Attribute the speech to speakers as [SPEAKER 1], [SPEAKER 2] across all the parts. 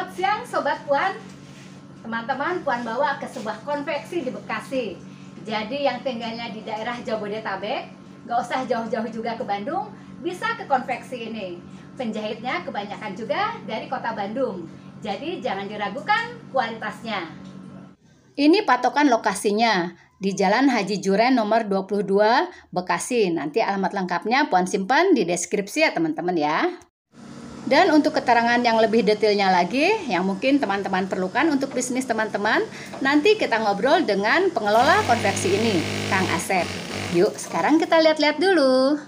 [SPEAKER 1] Selamat siang Sobat Puan Teman-teman Puan bawa ke sebuah konveksi di Bekasi Jadi yang tinggalnya di daerah Jabodetabek Gak usah jauh-jauh juga ke Bandung Bisa ke konveksi ini Penjahitnya kebanyakan juga dari kota Bandung Jadi jangan diragukan kualitasnya Ini patokan lokasinya di Jalan Haji Juren nomor 22 Bekasi. Nanti alamat lengkapnya Puan simpan di deskripsi ya teman-teman ya. Dan untuk keterangan yang lebih detailnya lagi yang mungkin teman-teman perlukan untuk bisnis teman-teman, nanti kita ngobrol dengan pengelola konveksi ini, Kang Asep. Yuk, sekarang kita lihat-lihat dulu.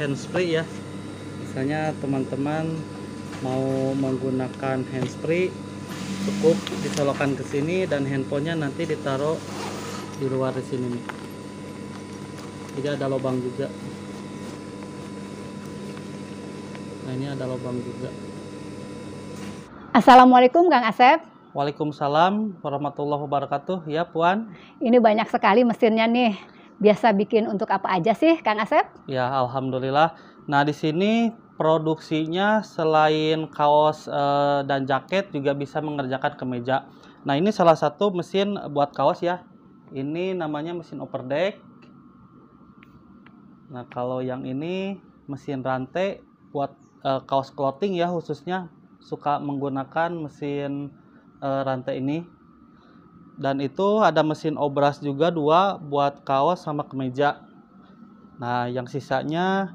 [SPEAKER 2] handspray ya misalnya teman-teman mau menggunakan handspray cukup dicolokkan ke sini dan handphonenya nanti ditaruh di luar di sini nih jadi ada lubang juga nah ini ada lubang juga
[SPEAKER 1] Assalamualaikum Kang Asep
[SPEAKER 2] Waalaikumsalam warahmatullahi wabarakatuh ya
[SPEAKER 1] Puan ini banyak sekali mesinnya nih biasa bikin untuk apa aja sih, Kang Asep?
[SPEAKER 2] Ya, alhamdulillah. Nah, di sini produksinya selain kaos e, dan jaket juga bisa mengerjakan kemeja. Nah, ini salah satu mesin buat kaos ya. Ini namanya mesin overdeck. Nah, kalau yang ini mesin rantai buat e, kaos clothing ya khususnya suka menggunakan mesin e, rantai ini dan itu ada mesin obras juga dua buat kaos sama kemeja nah yang sisanya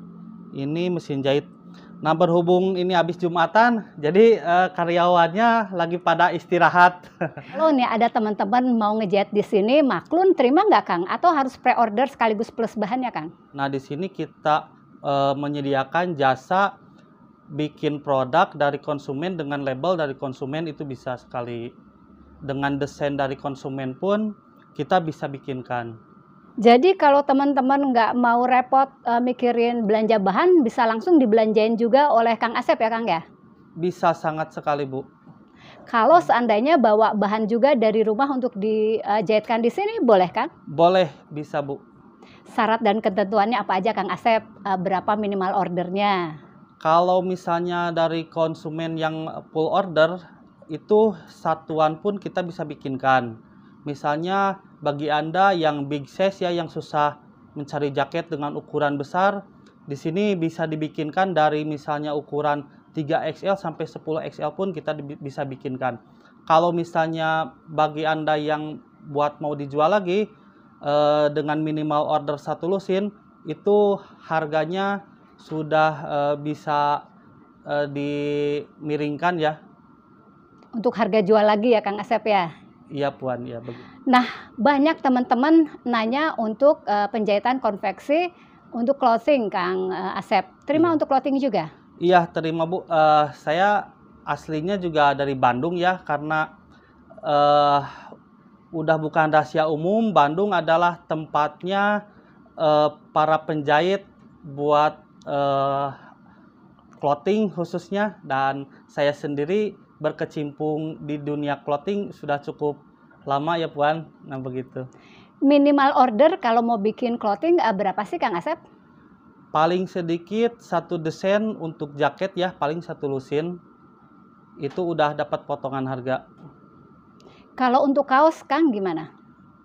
[SPEAKER 2] ini mesin jahit nah berhubung ini habis jumatan jadi eh, karyawannya lagi pada istirahat
[SPEAKER 1] kalau nih ada teman-teman mau ngejahit di sini maklun terima nggak kang atau harus pre-order sekaligus plus bahannya kang
[SPEAKER 2] nah di sini kita eh, menyediakan jasa bikin produk dari konsumen dengan label dari konsumen itu bisa sekali dengan desain dari konsumen pun kita bisa bikinkan.
[SPEAKER 1] Jadi kalau teman-teman nggak mau repot uh, mikirin belanja bahan, bisa langsung dibelanjain juga oleh Kang Asep ya Kang ya?
[SPEAKER 2] Bisa sangat sekali Bu.
[SPEAKER 1] Kalau seandainya bawa bahan juga dari rumah untuk dijahitkan di sini, boleh kan?
[SPEAKER 2] Boleh, bisa Bu.
[SPEAKER 1] Syarat dan ketentuannya apa aja Kang Asep? Uh, berapa minimal ordernya?
[SPEAKER 2] Kalau misalnya dari konsumen yang full order, itu satuan pun kita bisa bikinkan. Misalnya bagi Anda yang big size ya yang susah mencari jaket dengan ukuran besar, di sini bisa dibikinkan dari misalnya ukuran 3XL sampai 10XL pun kita bisa bikinkan. Kalau misalnya bagi Anda yang buat mau dijual lagi eh, dengan minimal order satu lusin itu harganya sudah eh, bisa eh, dimiringkan ya
[SPEAKER 1] untuk harga jual lagi ya Kang Asep ya.
[SPEAKER 2] Iya Puan, iya begitu.
[SPEAKER 1] Nah, banyak teman-teman nanya untuk uh, penjahitan konveksi untuk clothing Kang uh, Asep. Terima hmm. untuk clothing juga?
[SPEAKER 2] Iya, terima Bu. Uh, saya aslinya juga dari Bandung ya karena uh, udah bukan rahasia umum Bandung adalah tempatnya uh, para penjahit buat uh, clothing khususnya dan saya sendiri berkecimpung di dunia clothing sudah cukup lama ya Puan? Nah begitu.
[SPEAKER 1] Minimal order kalau mau bikin clothing eh, berapa sih Kang Asep?
[SPEAKER 2] Paling sedikit satu desain untuk jaket ya, paling satu lusin itu udah dapat potongan harga.
[SPEAKER 1] Kalau untuk kaos Kang gimana?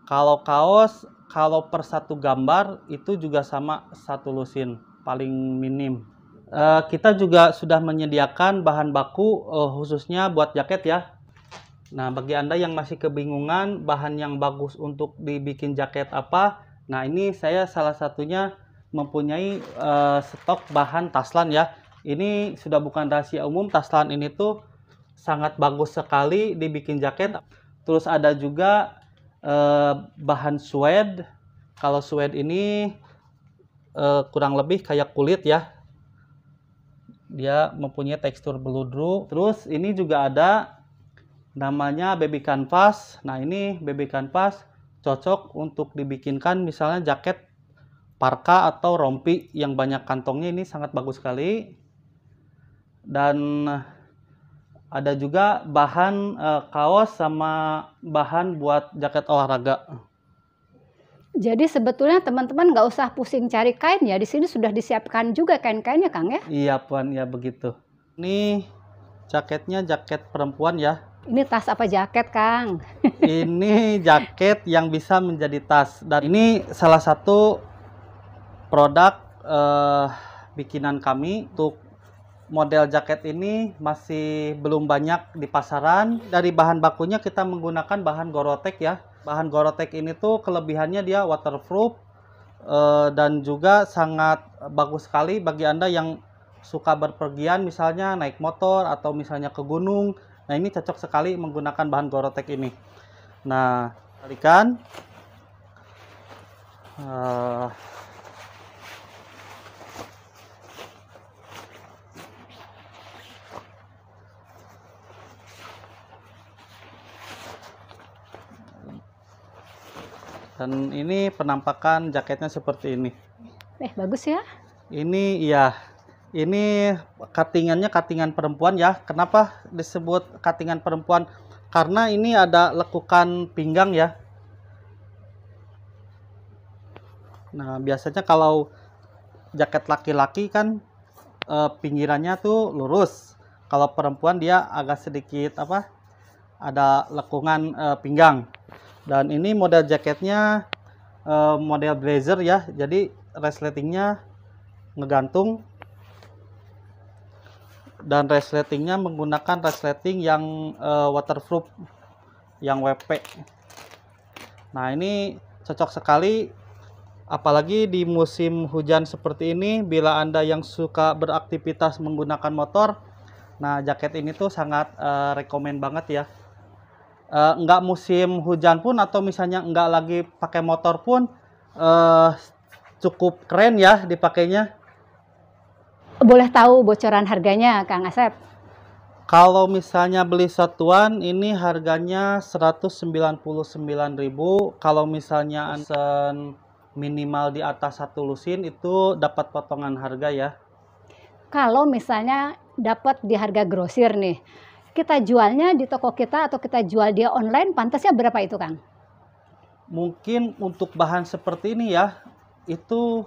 [SPEAKER 2] Kalau kaos kalau per satu gambar itu juga sama satu lusin paling minim. Eh, kita juga sudah menyediakan bahan baku uh, khususnya buat jaket ya. Nah, bagi Anda yang masih kebingungan bahan yang bagus untuk dibikin jaket apa, nah ini saya salah satunya mempunyai uh, stok bahan taslan ya. Ini sudah bukan rahasia umum, taslan ini tuh sangat bagus sekali dibikin jaket. Terus ada juga bahan suede. Kalau suede ini kurang lebih kayak kulit ya, dia mempunyai tekstur beludru terus ini juga ada namanya baby canvas nah ini baby canvas cocok untuk dibikinkan misalnya jaket parka atau rompi yang banyak kantongnya ini sangat bagus sekali dan eh, ada juga bahan e, kaos sama bahan buat jaket olahraga
[SPEAKER 1] jadi sebetulnya teman-teman nggak usah pusing cari kain ya. Di sini sudah disiapkan juga kain-kainnya, Kang ya?
[SPEAKER 2] Iya, Puan, ya begitu. Ini jaketnya jaket perempuan ya.
[SPEAKER 1] Ini tas apa jaket, Kang?
[SPEAKER 2] ini jaket yang bisa menjadi tas dan ini salah satu produk uh, bikinan kami untuk model jaket ini masih belum banyak di pasaran. Dari bahan bakunya kita menggunakan bahan gorotek ya bahan Gorotek ini tuh kelebihannya dia waterproof eh, dan juga sangat bagus sekali bagi Anda yang suka berpergian misalnya naik motor atau misalnya ke gunung. Nah, ini cocok sekali menggunakan bahan Gorotek ini. Nah, tarikan. Eh, Dan ini penampakan jaketnya seperti ini.
[SPEAKER 1] Eh, bagus ya.
[SPEAKER 2] Ini ya, ini katingannya katingan perempuan ya. Kenapa disebut katingan perempuan? Karena ini ada lekukan pinggang ya. Nah, biasanya kalau jaket laki-laki kan eh, pinggirannya tuh lurus. Kalau perempuan dia agak sedikit apa? Ada lekungan eh, pinggang dan ini model jaketnya uh, model blazer ya jadi resletingnya ngegantung dan resletingnya menggunakan resleting yang uh, waterproof yang WP nah ini cocok sekali apalagi di musim hujan seperti ini bila anda yang suka beraktivitas menggunakan motor nah jaket ini tuh sangat uh, rekomend banget ya uh, nggak musim hujan pun atau misalnya nggak lagi pakai motor pun uh, cukup keren ya dipakainya.
[SPEAKER 1] Boleh tahu bocoran harganya, Kang Asep?
[SPEAKER 2] Kalau misalnya beli satuan ini harganya 199.000. Kalau misalnya ansen minimal di atas satu lusin itu dapat potongan harga ya.
[SPEAKER 1] Kalau misalnya dapat di harga grosir nih kita jualnya di toko kita atau kita jual dia online, pantasnya berapa itu, Kang?
[SPEAKER 2] Mungkin untuk bahan seperti ini ya, itu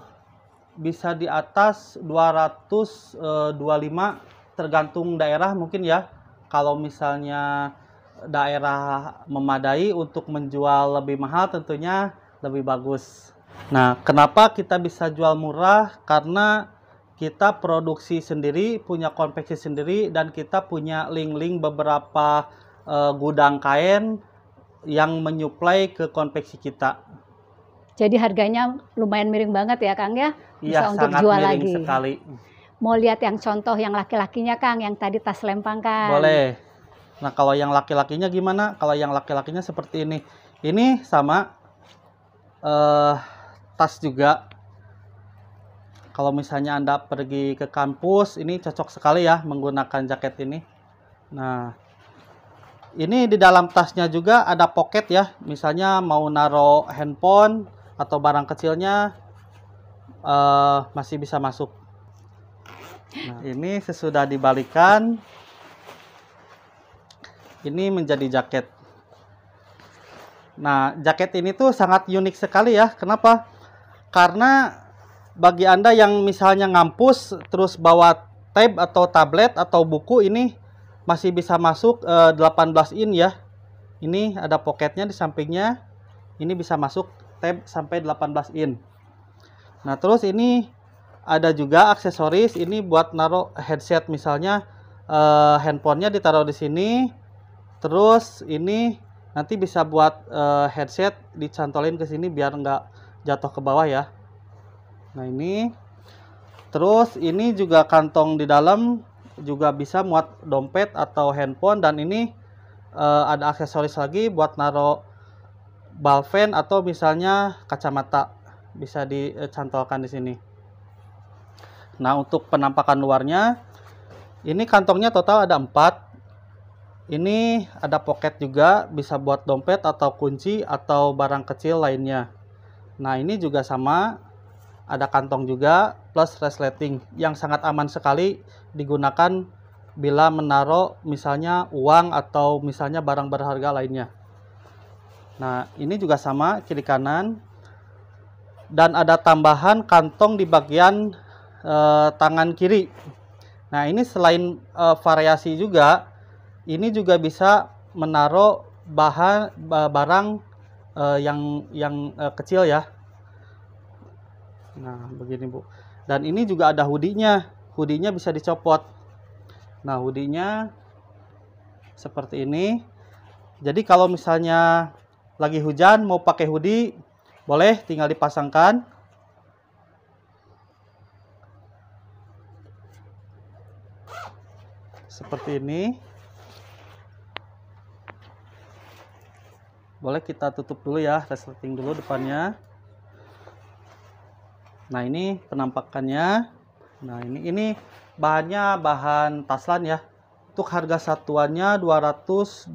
[SPEAKER 2] bisa di atas 225 eh, tergantung daerah mungkin ya. Kalau misalnya daerah memadai untuk menjual lebih mahal tentunya lebih bagus. Nah, kenapa kita bisa jual murah? Karena kita produksi sendiri, punya konveksi sendiri, dan kita punya link-link beberapa uh, gudang kain yang menyuplai ke konveksi kita.
[SPEAKER 1] Jadi harganya lumayan miring banget ya Kang ya, Iya, sangat jual miring lagi. sekali. Mau lihat yang contoh yang laki-lakinya Kang, yang tadi tas lempang kan?
[SPEAKER 2] Boleh. Nah kalau yang laki-lakinya gimana? Kalau yang laki-lakinya seperti ini, ini sama uh, tas juga kalau misalnya Anda pergi ke kampus, ini cocok sekali ya menggunakan jaket ini. Nah, ini di dalam tasnya juga ada pocket ya. Misalnya mau naruh handphone atau barang kecilnya uh, masih bisa masuk. Nah, ini sesudah dibalikan ini menjadi jaket. Nah, jaket ini tuh sangat unik sekali ya. Kenapa? Karena bagi Anda yang misalnya ngampus terus bawa tab atau tablet atau buku ini masih bisa masuk e, eh, 18 in ya. Ini ada pocketnya di sampingnya. Ini bisa masuk tab sampai 18 in. Nah, terus ini ada juga aksesoris ini buat naruh headset misalnya e, handphonenya ditaruh di sini. Terus ini nanti bisa buat e, headset dicantolin ke sini biar nggak jatuh ke bawah ya nah ini terus ini juga kantong di dalam juga bisa muat dompet atau handphone dan ini uh, ada aksesoris lagi buat naruh fan atau misalnya kacamata bisa dicantolkan eh, di sini. Nah, untuk penampakan luarnya ini kantongnya total ada 4. Ini ada pocket juga bisa buat dompet atau kunci atau barang kecil lainnya. Nah, ini juga sama ada kantong juga plus resleting yang sangat aman sekali digunakan bila menaruh misalnya uang atau misalnya barang berharga lainnya. Nah, ini juga sama kiri kanan dan ada tambahan kantong di bagian e, tangan kiri. Nah, ini selain e, variasi juga, ini juga bisa menaruh bahan barang e, yang yang e, kecil ya nah begini bu dan ini juga ada hoodie-nya hoodie-nya bisa dicopot nah hoodie-nya seperti ini jadi kalau misalnya lagi hujan mau pakai hoodie boleh tinggal dipasangkan seperti ini boleh kita tutup dulu ya resleting dulu depannya nah ini penampakannya nah ini ini bahannya bahan taslan ya untuk harga satuannya 225.000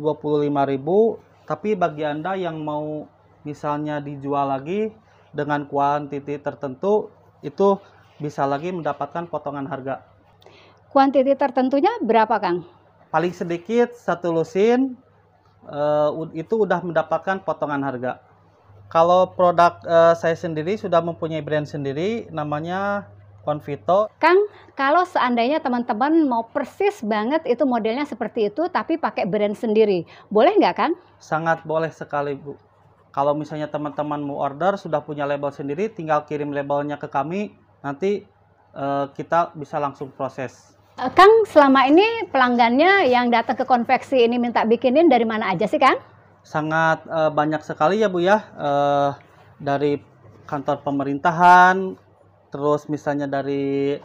[SPEAKER 2] tapi bagi anda yang mau misalnya dijual lagi dengan kuantiti tertentu itu bisa lagi mendapatkan potongan harga
[SPEAKER 1] kuantiti tertentunya berapa Kang?
[SPEAKER 2] paling sedikit satu lusin eh, itu udah mendapatkan potongan harga kalau produk uh, saya sendiri sudah mempunyai brand sendiri namanya Convito.
[SPEAKER 1] Kang, kalau seandainya teman-teman mau persis banget itu modelnya seperti itu tapi pakai brand sendiri, boleh nggak Kang?
[SPEAKER 2] Sangat boleh sekali Bu. Kalau misalnya teman-teman mau order sudah punya label sendiri, tinggal kirim labelnya ke kami, nanti uh, kita bisa langsung proses.
[SPEAKER 1] Eh, Kang, selama ini pelanggannya yang datang ke konveksi ini minta bikinin dari mana aja sih, Kang?
[SPEAKER 2] sangat uh, banyak sekali ya Bu ya uh, dari kantor pemerintahan terus misalnya dari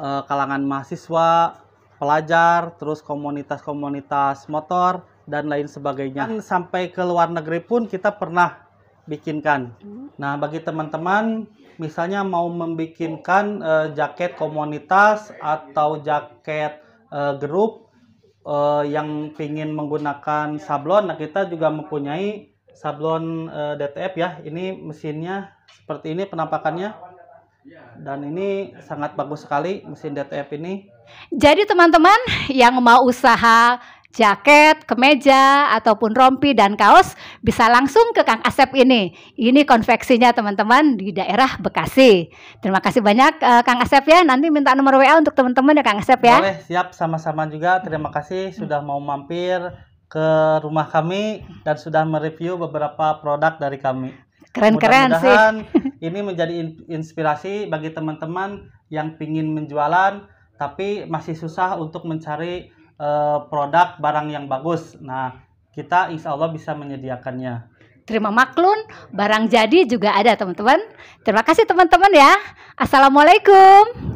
[SPEAKER 2] uh, kalangan mahasiswa, pelajar, terus komunitas-komunitas motor dan lain sebagainya. Dan sampai ke luar negeri pun kita pernah bikinkan. Nah, bagi teman-teman misalnya mau membikinkan uh, jaket komunitas atau jaket uh, grup uh, yang ingin menggunakan sablon, nah kita juga mempunyai sablon uh, DTF ya. Ini mesinnya seperti ini penampakannya. Dan ini sangat bagus sekali mesin DTF ini.
[SPEAKER 1] Jadi teman-teman yang mau usaha jaket, kemeja, ataupun rompi dan kaos bisa langsung ke Kang Asep ini. Ini konveksinya teman-teman di daerah Bekasi. Terima kasih banyak uh, Kang Asep ya. Nanti minta nomor WA untuk teman-teman ya Kang Asep ya. Boleh,
[SPEAKER 2] siap sama-sama juga. Terima kasih sudah mau mampir ke rumah kami dan sudah mereview beberapa produk dari kami. Keren-keren sih. ini menjadi inspirasi bagi teman-teman yang ingin menjualan tapi masih susah untuk mencari Eh, produk barang yang bagus. Nah, kita insya Allah bisa menyediakannya.
[SPEAKER 1] Terima maklun, barang jadi juga ada teman-teman. Terima kasih teman-teman ya. Assalamualaikum.